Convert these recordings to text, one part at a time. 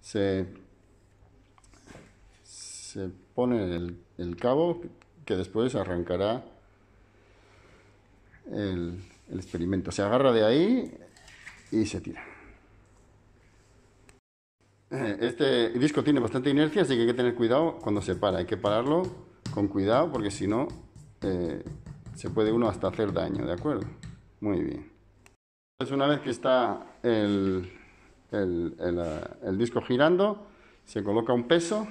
se, pone el, cabo que después arrancará el, experimento. Se agarra de ahí y se tira. Eh, este disco tiene bastante inercia, así que hay que tener cuidado cuando se para. Hay que pararlo con cuidado porque si no eh, se puede uno hasta hacer daño, ¿de acuerdo? Muy bien. una vez que está el, el, eh, el, disco girando, se coloca un peso,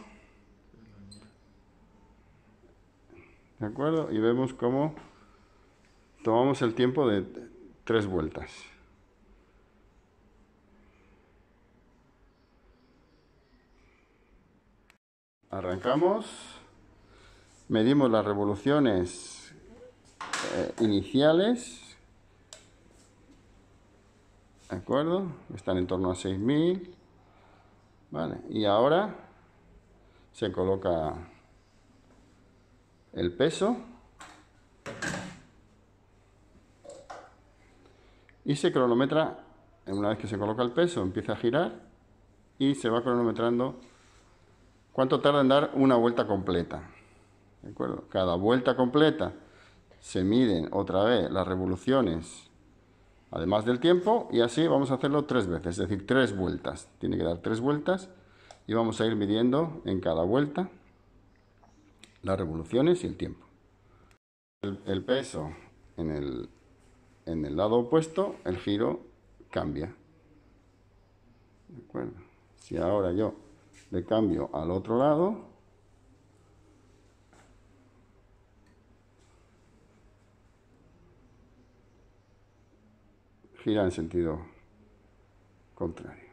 ¿de acuerdo? Y vemos cómo tomamos el tiempo de tres vueltas. Arrancamos, medimos las revoluciones eh, iniciales. ¿De acuerdo? Están en torno a 6.000. Vale, y ahora se coloca el peso y se cronometra, una vez que se coloca el peso, empieza a girar y se va cronometrando cuánto tarda en dar una vuelta completa. ¿De acuerdo? Cada vuelta completa se miden otra vez las revoluciones además del tiempo, y así vamos a hacerlo tres veces, es decir, tres vueltas. Tiene que dar tres vueltas y vamos a ir midiendo en cada vuelta las revoluciones y el tiempo. El, peso en el, lado opuesto, el giro cambia. Si ahora yo le cambio al otro lado, gira en sentido contrario.